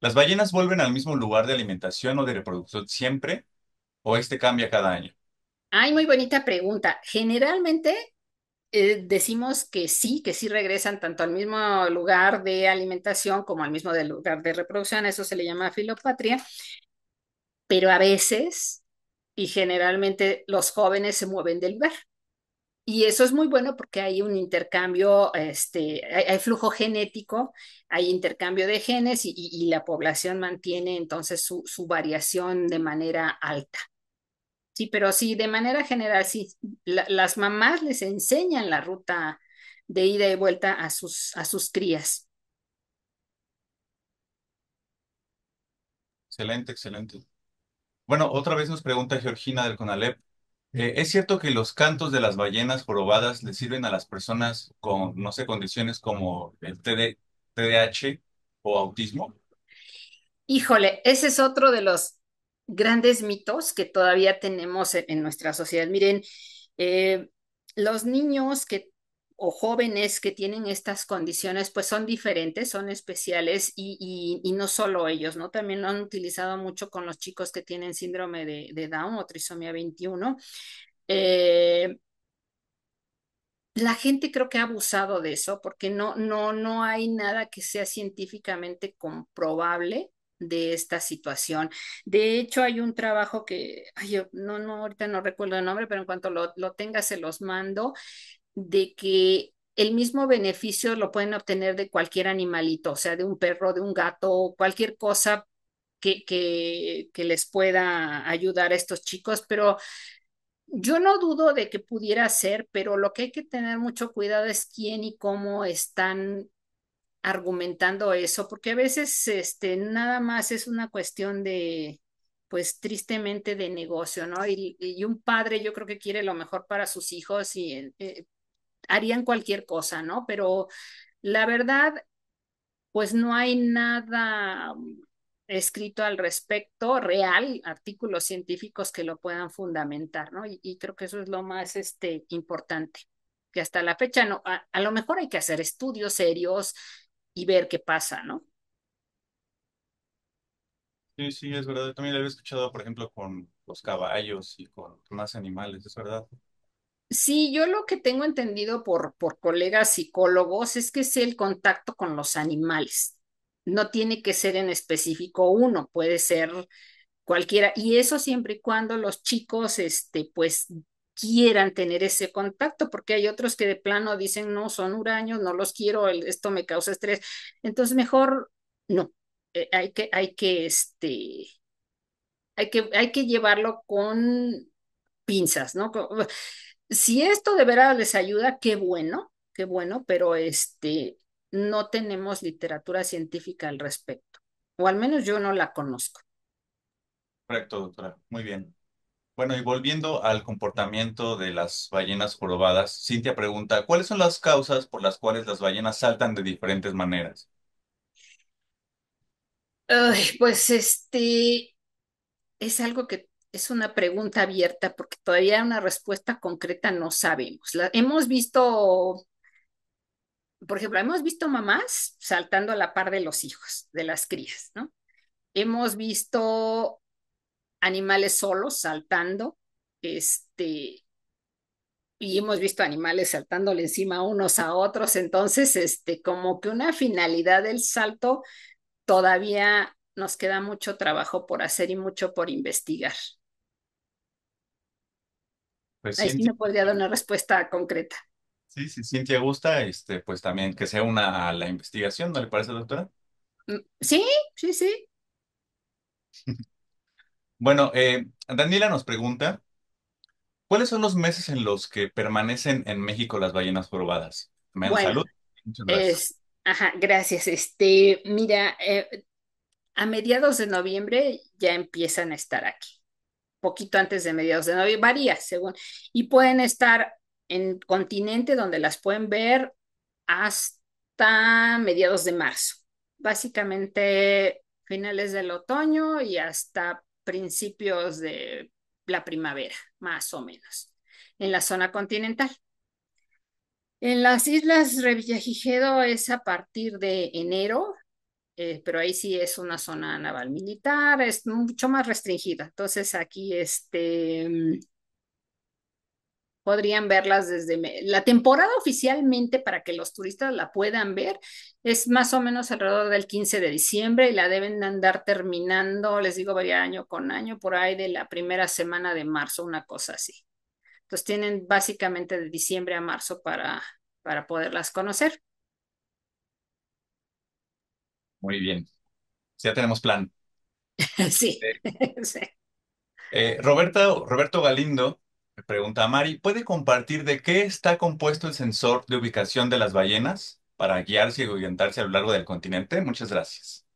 ¿Las ballenas vuelven al mismo lugar de alimentación o de reproducción siempre? ¿O este cambia cada año? Ay, muy bonita pregunta. Generalmente eh, decimos que sí, que sí regresan tanto al mismo lugar de alimentación como al mismo lugar de reproducción, eso se le llama filopatria, pero a veces y generalmente los jóvenes se mueven del lugar. Y eso es muy bueno porque hay un intercambio, este, hay, flujo genético, hay intercambio de genes y, la población mantiene entonces su, variación de manera alta. Sí, pero sí, de manera general, sí, las mamás les enseñan la ruta de ida y vuelta a sus, a sus crías. Excelente, excelente. Bueno, otra vez nos pregunta Georgina del CONALEP. Eh, ¿es cierto que los cantos de las ballenas probadas le sirven a las personas con, no sé, condiciones como el TDAH o autismo? Híjole, ese es otro de los grandes mitos que todavía tenemos en, nuestra sociedad. Miren, eh, los niños que o jóvenes que tienen estas condiciones, pues son diferentes, son especiales y, y, no solo ellos, ¿no? También lo han utilizado mucho con los chicos que tienen síndrome de, de Down o trisomía 21. Eh, la gente creo que ha abusado de eso porque no, no, no hay nada que sea científicamente comprobable de esta situación. De hecho, hay un trabajo que, no, no, ahorita no recuerdo el nombre, pero en cuanto lo, lo tenga, se los mando, de que el mismo beneficio lo pueden obtener de cualquier animalito, o sea, de un perro, de un gato, cualquier cosa que, que, que les pueda ayudar a estos chicos, pero yo no dudo de que pudiera ser, pero lo que hay que tener mucho cuidado es quién y cómo están argumentando eso, porque a veces este, nada más es una cuestión de, pues tristemente de negocio, ¿no? Y, un padre yo creo que quiere lo mejor para sus hijos y eh, eh, harían cualquier cosa, ¿no? Pero la verdad, pues no hay nada escrito al respecto, real, artículos científicos que lo puedan fundamentar, ¿no? Y, creo que eso es lo más este, importante, que hasta la fecha no, a, lo mejor hay que hacer estudios serios y ver qué pasa, ¿no? Sí, sí, es verdad. también lo he escuchado, por ejemplo, con los caballos y con más animales, es verdad. Sí, yo lo que tengo entendido por, por colegas psicólogos es que es el contacto con los animales. No tiene que ser en específico uno, puede ser cualquiera. Y eso siempre y cuando los chicos, este, pues quieran tener ese contacto, porque hay otros que de plano dicen, no, son huraños, no los quiero, esto me causa estrés. Entonces, mejor no, eh, hay que, hay que, este, hay que, hay que llevarlo con pinzas, ¿no? Si esto de verdad les ayuda, qué bueno, qué bueno, pero este, no tenemos literatura científica al respecto, o al menos yo no la conozco. Correcto, doctora. Muy bien. Bueno, y volviendo al comportamiento de las ballenas jorobadas, Cintia pregunta, ¿cuáles son las causas por las cuales las ballenas saltan de diferentes maneras? Ay, pues este es algo que es una pregunta abierta porque todavía una respuesta concreta no sabemos. hemos visto, por ejemplo, hemos visto mamás saltando a la par de los hijos, de las crías, ¿no? Hemos visto animales solos saltando, este, y hemos visto animales saltándole encima unos a otros, entonces, este, como que una finalidad del salto todavía nos queda mucho trabajo por hacer y mucho por investigar. Pues Ahí sí no podría dar una respuesta concreta. sí, sí, Cintia gusta, este, pues también que sea una a la investigación, ¿no le parece, doctora? Mm, sí, sí, sí. Bueno, eh, Daniela nos pregunta, ¿cuáles son los meses en los que permanecen en México las ballenas probadas? Me dan Muchas gracias. ajá, gracias. Este, mira, eh, a mediados de noviembre ya empiezan a estar aquí poquito antes de mediados de noviembre, varía según, y pueden estar en continente donde las pueden ver hasta mediados de marzo, básicamente finales del otoño y hasta principios de la primavera, más o menos, en la zona continental. En las islas Revillagigedo es a partir de enero eh, pero ahí sí es una zona naval militar, es mucho más restringida. Entonces aquí este, mm, podrían verlas desde la temporada oficialmente para que los turistas la puedan ver es más o menos alrededor del 15 de diciembre y la deben andar terminando, les digo, varía año con año, por ahí de la primera semana de marzo, una cosa así. Entonces tienen básicamente de diciembre a marzo para, para poderlas conocer. Muy bien. Ya tenemos plan. sí. Eh, Roberto Galindo pregunta a Mari, ¿puede compartir de qué está compuesto el sensor de ubicación de las ballenas para guiarse y orientarse a lo largo del continente? Muchas gracias.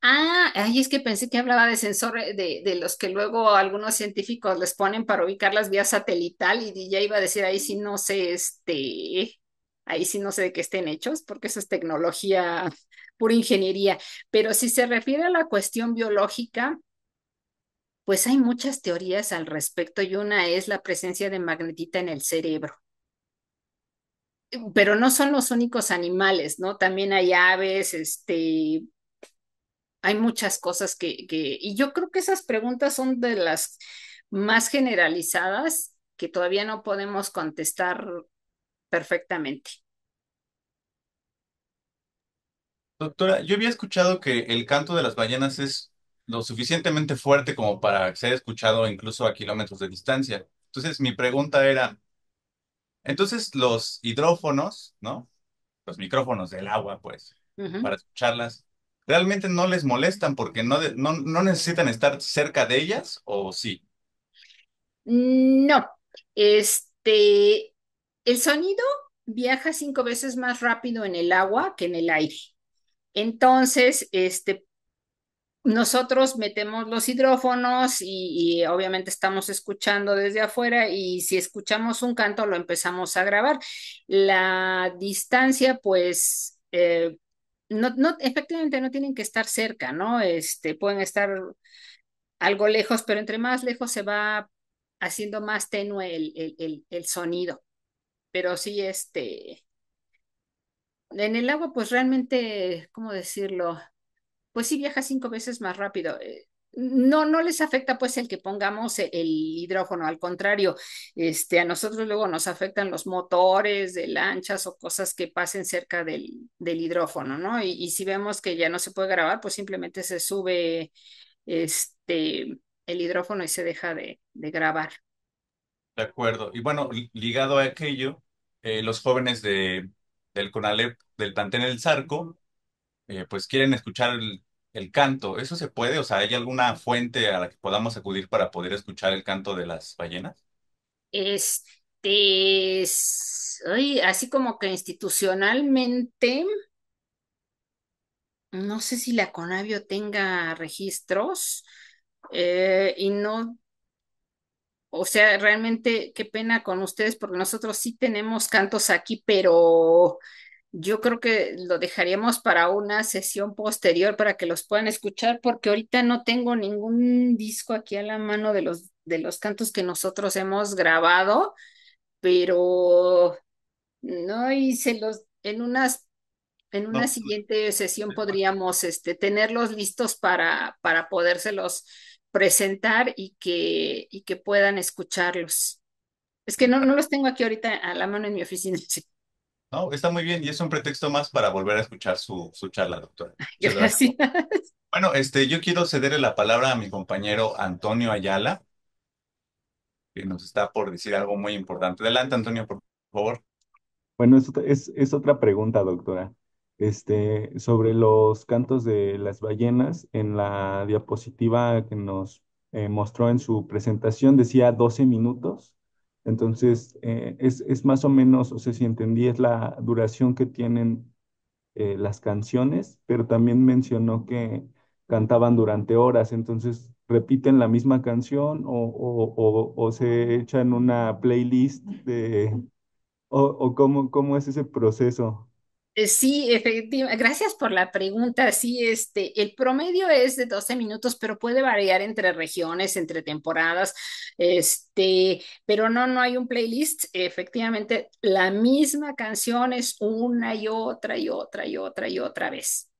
Ah, ay, es que pensé que hablaba de sensor eh, de, los que luego algunos científicos les ponen para ubicar las vías satelital y ya iba a decir ahí si no sé este ahí sí no sé de qué estén hechos, porque eso es tecnología, pura ingeniería, pero si se refiere a la cuestión biológica, pues hay muchas teorías al respecto y una es la presencia de magnetita en el cerebro. Pero no son los únicos animales, ¿no? También hay aves, este, hay muchas cosas que, que, y yo creo que esas preguntas son de las más generalizadas que todavía no podemos contestar perfectamente. Doctora, yo había escuchado que el canto de las ballenas es lo suficientemente fuerte como para ser escuchado incluso a kilómetros de distancia. Entonces, mi pregunta era, entonces los hidrófonos, ¿no? Los micrófonos del agua, pues, para escucharlas, ¿realmente no les molestan porque no, no, no necesitan estar cerca de ellas o sí? No, este, el sonido viaja cinco veces más rápido en el agua que en el aire. Entonces, este, nosotros metemos los hidrófonos y, obviamente estamos escuchando desde afuera y si escuchamos un canto lo empezamos a grabar. La distancia, pues, eh, no, no, efectivamente no tienen que estar cerca, ¿no? Este, pueden estar algo lejos, pero entre más lejos se va haciendo más tenue el, el, el sonido pero sí, este, en el agua, pues realmente, ¿cómo decirlo? Pues sí viaja cinco veces más rápido. Eh, no, no les afecta pues el que pongamos e, el, hidrófono, al contrario, este, a nosotros luego nos afectan los motores de lanchas o cosas que pasen cerca del, del hidrófono, ¿no? Y, si vemos que ya no se puede grabar, pues simplemente se sube este, el hidrófono y se deja de grabar. De acuerdo. Y bueno, ligado a aquello, eh, los jóvenes de, del CONALEP, del Pantén El Zarco, eh, pues quieren escuchar el, canto. ¿Eso se puede? O sea, ¿hay alguna fuente a la que podamos acudir para poder escuchar el canto de las ballenas? Este, es- así como que institucionalmente, no sé si la Conavio tenga registros eh, y no o sea, realmente qué pena con ustedes, porque nosotros sí tenemos cantos aquí, pero yo creo que lo dejaríamos para una sesión posterior para que los puedan escuchar, porque ahorita no tengo ningún disco aquí a la mano de los, de los cantos que nosotros hemos grabado, pero no, y los, en unas en una pues, siguiente sesión podríamos este, tenerlos listos para, para podérselos presentar y que, y que puedan escucharlos. Es que no, no los tengo aquí ahorita a la mano en mi oficina. No, está muy bien y es un pretexto más para volver a escuchar su, su charla, doctora. Gracias. Bueno, este, yo quiero cederle la palabra a mi compañero Antonio Ayala, que nos está por decir algo muy importante. Adelante, Antonio, por favor. Bueno, es, es otra pregunta, doctora este, sobre los cantos de las ballenas en la diapositiva que nos eh, mostró en su presentación, decía 12 minutos. Entonces, eh, es, más o menos, o sea, si entendí, es la duración que tienen eh, las canciones, pero también mencionó que cantaban durante horas, entonces repiten la misma canción o, o, o, se echan una playlist de, o, cómo, cómo es ese proceso. Eh, sí, efectivamente. Gracias por la pregunta. Sí, este, el promedio es de 12 minutos, pero puede variar entre regiones, entre temporadas. Este, pero no, no hay un playlist. Efectivamente, la misma canción es una y otra y otra y otra y otra vez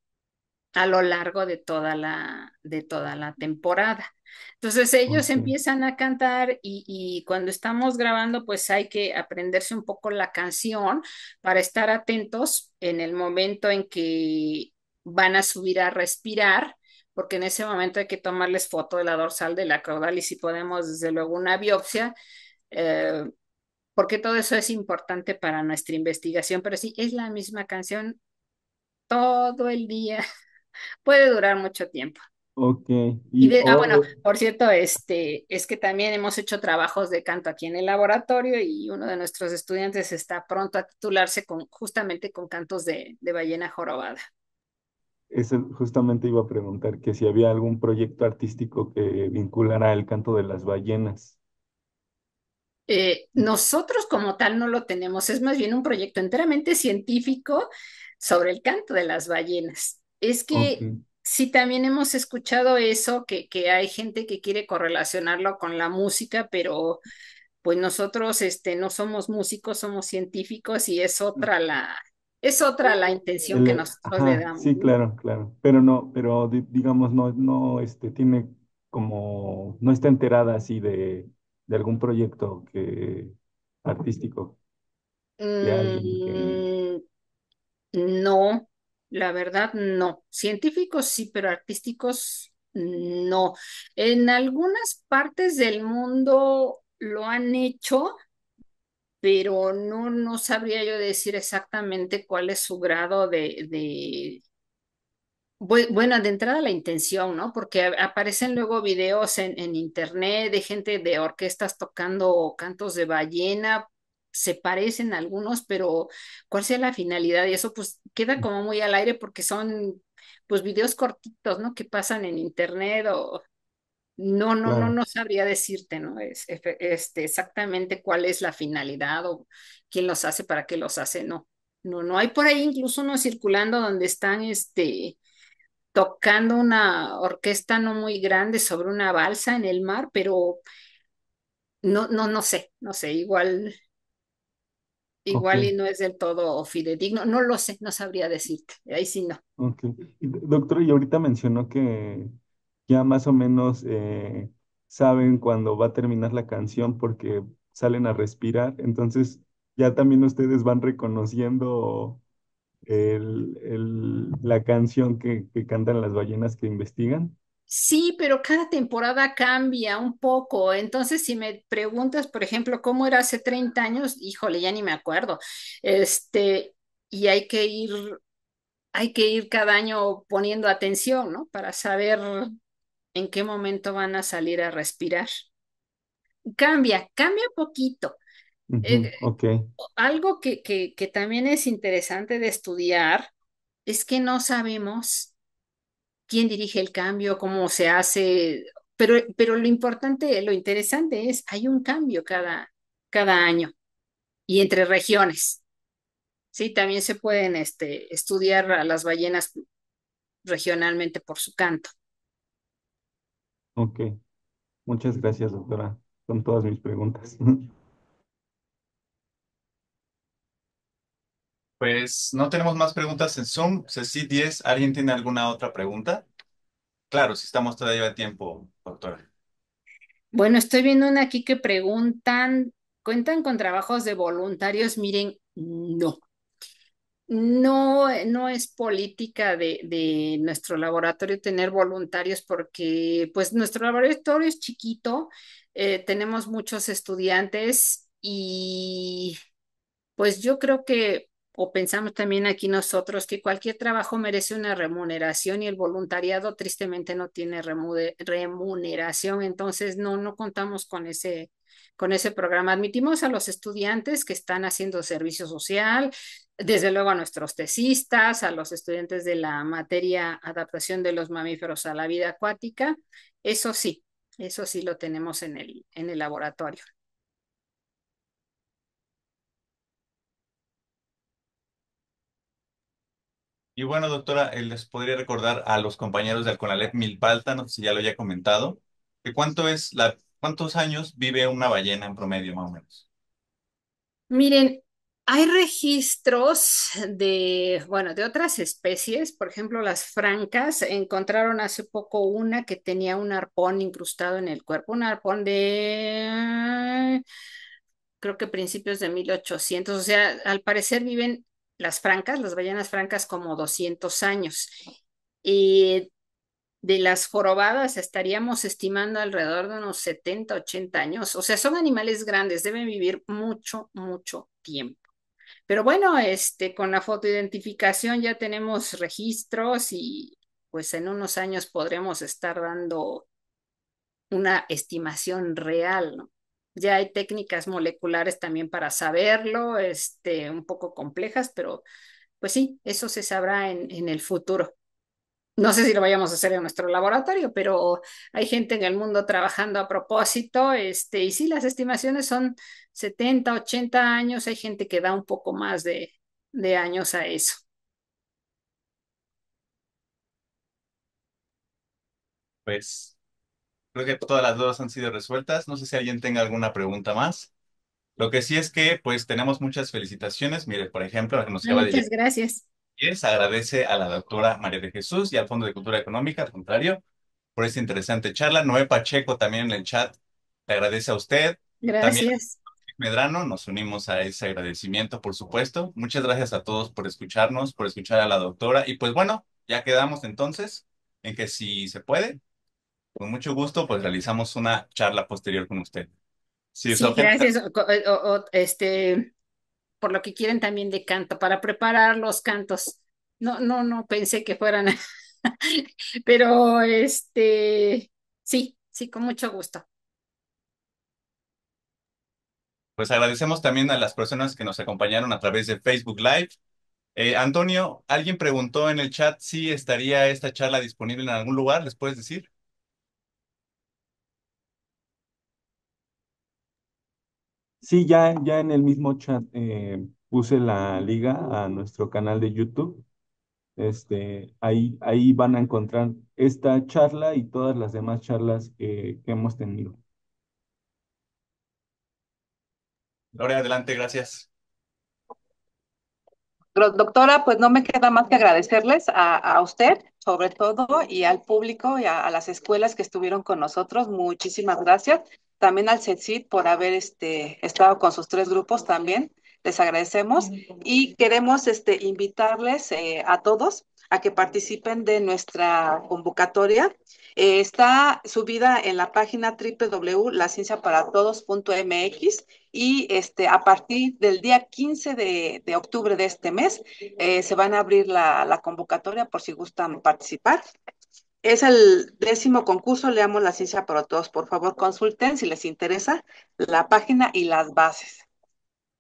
a lo largo de toda la, de toda la temporada. Entonces ellos empiezan a cantar y, y, cuando estamos grabando pues hay que aprenderse un poco la canción para estar atentos en el momento en que van a subir a respirar, porque en ese momento hay que tomarles foto de la dorsal, de la caudal y si podemos desde luego una biopsia. Eh, porque todo eso es importante para nuestra investigación, pero sí, es la misma canción todo el día. puede durar mucho tiempo. Okay. Y, ah, bueno, por cierto, este, es que también hemos hecho trabajos de canto aquí en el laboratorio y uno de nuestros estudiantes está pronto a titularse con, justamente con cantos de, ballena jorobada. justamente iba a preguntar, que si había algún proyecto artístico que vinculara el canto de las ballenas. Eh, nosotros como tal no lo tenemos, es más bien un proyecto enteramente científico sobre el canto de las ballenas. Es que sí, también hemos escuchado eso, que, que hay gente que quiere correlacionarlo con la música, pero pues nosotros este, no somos músicos, somos científicos y es mm. otra la, es otra la intención que nosotros le damos. Sí, claro, claro. Pero no, pero digamos, no, no, este, tiene como, no está enterada así de, de algún proyecto que, artístico. Mm, no, la verdad no. Científicos sí, pero artísticos no. En algunas partes del mundo lo han hecho, pero no, no sabría yo decir exactamente cuál es su grado de, bueno, de entrada la intención, ¿no? Porque aparecen luego videos en, en, internet de gente de orquestas tocando cantos de ballena se parecen algunos, pero cuál sea la finalidad y eso pues queda mm. como muy al aire porque son pues videos cortitos, ¿no? Que pasan en internet o no, no, no, no sabría decirte, ¿no? Es, este, exactamente cuál es la finalidad o quién los hace, para qué los hace, no. No, no hay por ahí incluso uno circulando donde están este tocando una orquesta no muy grande sobre una balsa en el mar, pero no, no, no sé, no sé, igual Igual y no es del todo fidedigno, no lo sé, no sabría decirte, ahí sí no. Ok, Doctor, y ahorita mencionó que ya más o menos eh, saben cuando va a terminar la canción porque salen a respirar, entonces ya también ustedes van reconociendo la canción que cantan las ballenas que investigan. Sí, pero cada temporada cambia un poco. Entonces, si me preguntas, por ejemplo, cómo era hace 30 años, híjole, ya ni me acuerdo. Este, y hay que ir, hay que ir cada año poniendo atención, ¿no? Para saber en qué momento van a salir a respirar. Cambia, cambia poquito. Eh, okay. Algo que, que, que también es interesante de estudiar es que no sabemos quién dirige el cambio, cómo se hace, pero, pero lo importante, lo interesante es, hay un cambio cada, cada año y entre regiones. Sí, también se pueden este, estudiar a las ballenas regionalmente por su canto. Ok, muchas gracias, doctora. Son todas mis preguntas. Pues no tenemos más preguntas en Zoom. Ceci 10, ¿alguien tiene alguna otra pregunta? Claro, si estamos todavía de tiempo, doctora. Bueno, estoy viendo una aquí que preguntan, ¿cuentan con trabajos de voluntarios? Miren, no. No, no es política de, nuestro laboratorio tener voluntarios porque pues nuestro laboratorio es chiquito, eh, tenemos muchos estudiantes y pues yo creo que o pensamos también aquí nosotros que cualquier trabajo merece una remuneración y el voluntariado tristemente no tiene remuneración, entonces no, no contamos con ese, con ese programa. Admitimos a los estudiantes que están haciendo servicio social, desde luego a nuestros tesistas, a los estudiantes de la materia adaptación de los mamíferos a la vida acuática. Eso sí, eso sí lo tenemos en el laboratorio. Y bueno, doctora, eh, les podría recordar a los compañeros del Conalep Milpalta, no sé si ya lo haya comentado, que cuánto es la, cuántos años vive una ballena en promedio, más o menos. Miren, hay registros de, bueno, de otras especies, por ejemplo, las francas, encontraron hace poco una que tenía un arpón incrustado en el cuerpo, un arpón de, creo que principios de 1800, o sea, al parecer viven las francas, las ballenas francas, como 200 años. Y de las jorobadas estaríamos estimando alrededor de unos 70, 80 años. O sea, son animales grandes, deben vivir mucho, mucho tiempo. Pero bueno, este, con la fotoidentificación ya tenemos registros y pues en unos años podremos estar dando una estimación real, ¿no? Ya hay técnicas moleculares también para saberlo, este, un poco complejas, pero pues sí, eso se sabrá en, en el futuro. No sé si lo vayamos a hacer en nuestro laboratorio, pero hay gente en el mundo trabajando a propósito, este, y sí, las estimaciones son 70, 80 años, hay gente que da un poco más de, de años a eso. Pues Creo que todas las dudas han sido resueltas. No sé si alguien tenga alguna pregunta más. Lo que sí es que, pues, tenemos muchas felicitaciones. Mire, por ejemplo, la que nos ah, acaba de Muchas gracias. Les agradece a la doctora María de Jesús y al Fondo de Cultura Económica, al contrario, por esta interesante charla. Noé Pacheco también en el chat le agradece a usted. Gracias. Medrano, nos unimos a ese agradecimiento, por supuesto. Muchas gracias a todos por escucharnos, por escuchar a la doctora. Y pues bueno, ya quedamos entonces en que si se puede, con mucho gusto, pues realizamos una charla posterior con usted. Sí, gracias. Eh, este, por lo que quieren también de canto, para preparar los cantos. No, no, no pensé que fueran, pero este, sí, sí, con mucho gusto. Pues agradecemos también a las personas que nos acompañaron a través de Facebook Live. Eh, Antonio, alguien preguntó en el chat si estaría esta charla disponible en algún lugar, ¿les puedes decir? Sí, ya, ya en el mismo chat eh, puse la liga a nuestro canal de YouTube. Este, ahí, ahí van a encontrar esta charla y todas las demás charlas que, hemos tenido. Gloria, adelante, gracias. Doctora, pues no me queda más que agradecerles a, usted, sobre todo, y al público y a las escuelas que estuvieron con nosotros. Muchísimas gracias también al CETSID por haber este, estado con sus tres grupos también. Les agradecemos y queremos este, invitarles eh, a todos a que participen de nuestra convocatoria. Eh, está subida en la página www.lacienciaparatodos.mx y este, a partir del día 15 de, octubre de este mes eh, se van a abrir la, la convocatoria por si gustan participar. Es el décimo concurso, leamos la ciencia para todos. Por favor, consulten si les interesa la página y las bases.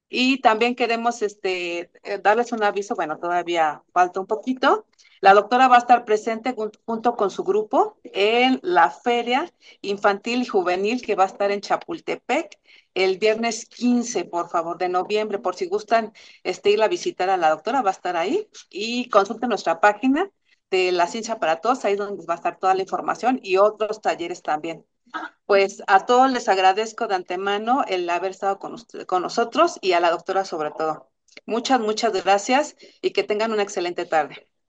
Y también queremos este, eh, darles un aviso, bueno, todavía falta un poquito. La doctora va a estar presente junto, con su grupo en la feria infantil y juvenil que va a estar en Chapultepec el viernes 15, por favor, de noviembre, por si gustan este, ir a visitar a la doctora, va a estar ahí. Y consulten nuestra página de la ciencia para todos, ahí es donde va a estar toda la información y otros talleres también. Pues a todos les agradezco de antemano el haber estado con, con nosotros y a la doctora sobre todo. Muchas, muchas gracias y que tengan una excelente tarde.